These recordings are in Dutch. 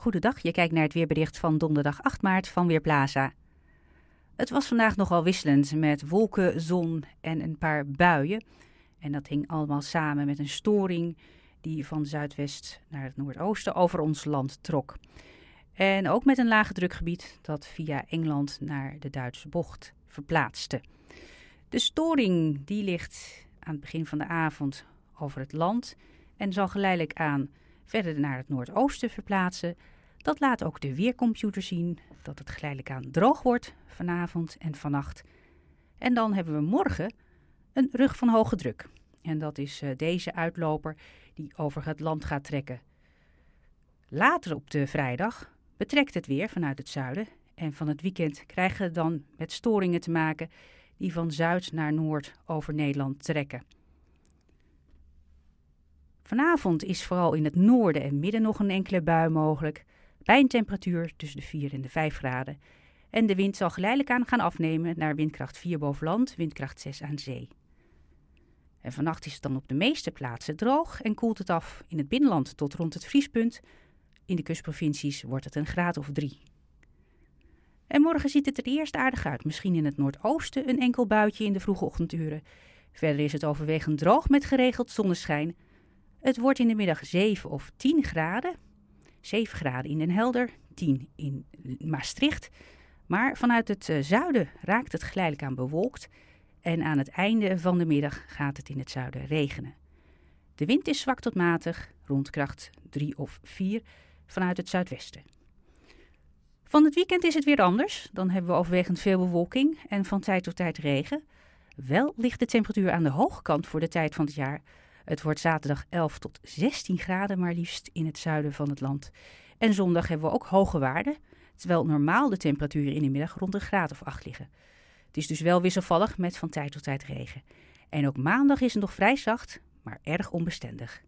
Goedendag, je kijkt naar het weerbericht van donderdag 8 maart van Weerplaza. Het was vandaag nogal wisselend met wolken, zon en een paar buien. En dat hing allemaal samen met een storing die van zuidwest naar het noordoosten over ons land trok. En ook met een lage drukgebied dat via Engeland naar de Duitse bocht verplaatste. De storing die ligt aan het begin van de avond over het land en zal geleidelijk aan verder naar het noordoosten verplaatsen. Dat laat ook de weercomputer zien dat het geleidelijk aan droog wordt vanavond en vannacht. En dan hebben we morgen een rug van hoge druk. En dat is eh, deze uitloper die over het land gaat trekken. Later op de vrijdag betrekt het weer vanuit het zuiden. En van het weekend krijgen we dan met storingen te maken die van zuid naar noord over Nederland trekken. Vanavond is vooral in het noorden en midden nog een enkele bui mogelijk, bij een temperatuur tussen de 4 en de 5 graden. En de wind zal geleidelijk aan gaan afnemen naar windkracht 4 boven land, windkracht 6 aan zee. En vannacht is het dan op de meeste plaatsen droog en koelt het af in het binnenland tot rond het vriespunt. In de kustprovincies wordt het een graad of 3. En morgen ziet het er eerst aardig uit. Misschien in het noordoosten een enkel buitje in de vroege ochtenduren. Verder is het overwegend droog met geregeld zonneschijn het wordt in de middag 7 of 10 graden. 7 graden in Den Helder, 10 in Maastricht. Maar vanuit het eh, zuiden raakt het geleidelijk aan bewolkt. En aan het einde van de middag gaat het in het zuiden regenen. De wind is zwak tot matig, rond kracht 3 of 4 vanuit het zuidwesten. Van het weekend is het weer anders. Dan hebben we overwegend veel bewolking en van tijd tot tijd regen. Wel ligt de temperatuur aan de hoge kant voor de tijd van het jaar. Het wordt zaterdag 11 tot 16 graden, maar liefst in het zuiden van het land. En zondag hebben we ook hoge waarden, terwijl normaal de temperaturen in de middag rond een graad of 8 liggen. Het is dus wel wisselvallig met van tijd tot tijd regen. En ook maandag is het nog vrij zacht, maar erg onbestendig.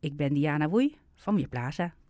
Ik ben Diana Woei van Mierplaza.